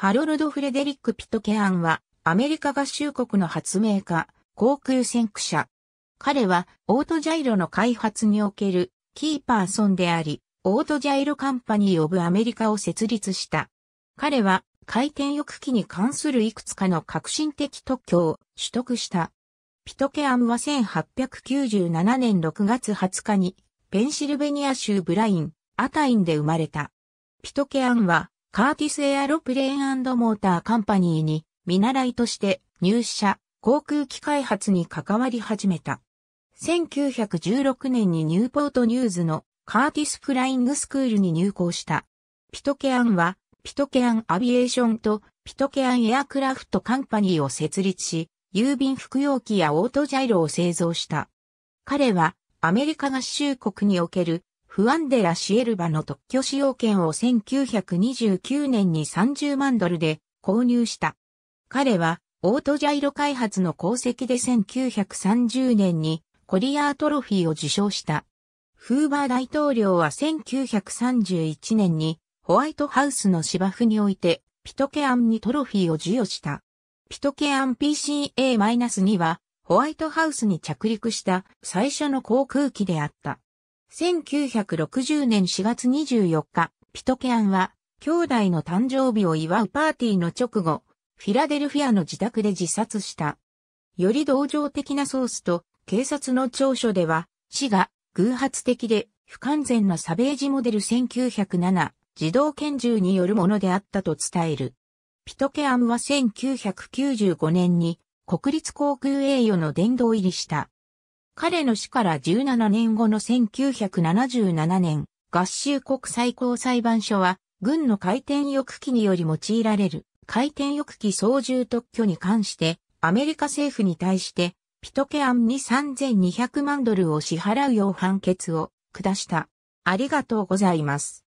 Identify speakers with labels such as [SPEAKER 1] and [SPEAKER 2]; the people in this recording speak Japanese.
[SPEAKER 1] ハロルド・フレデリック・ピトケアンは、アメリカ合衆国の発明家、航空先駆者。彼は、オートジャイロの開発における、キーパーソンであり、オートジャイロカンパニー・呼ぶアメリカを設立した。彼は、回転翼機に関するいくつかの革新的特許を取得した。ピトケアンは1897年6月20日に、ペンシルベニア州ブライン、アタインで生まれた。ピトケアンは、カーティスエアロプレーンモーターカンパニーに見習いとして入社、航空機開発に関わり始めた。1916年にニューポートニューズのカーティスフライングスクールに入校した。ピトケアンは、ピトケアンアビエーションとピトケアンエアクラフトカンパニーを設立し、郵便服用機やオートジャイロを製造した。彼は、アメリカ合衆国におけるフアンデラ・シエルバの特許使用権を1929年に30万ドルで購入した。彼はオートジャイロ開発の功績で1930年にコリアートロフィーを受賞した。フーバー大統領は1931年にホワイトハウスの芝生においてピトケアンにトロフィーを授与した。ピトケアン PCA-2 はホワイトハウスに着陸した最初の航空機であった。1960年4月24日、ピトケアンは、兄弟の誕生日を祝うパーティーの直後、フィラデルフィアの自宅で自殺した。より同情的なソースと、警察の調書では、死が偶発的で不完全なサベージモデル1907、自動拳銃によるものであったと伝える。ピトケアンは1995年に国立航空栄誉の殿堂入りした。彼の死から17年後の1977年、合衆国最高裁判所は、軍の回転翼機により用いられる回転翼機操縦特許に関して、アメリカ政府に対して、ピトケ案に3200万ドルを支払うよう判決を下した。ありがとうございます。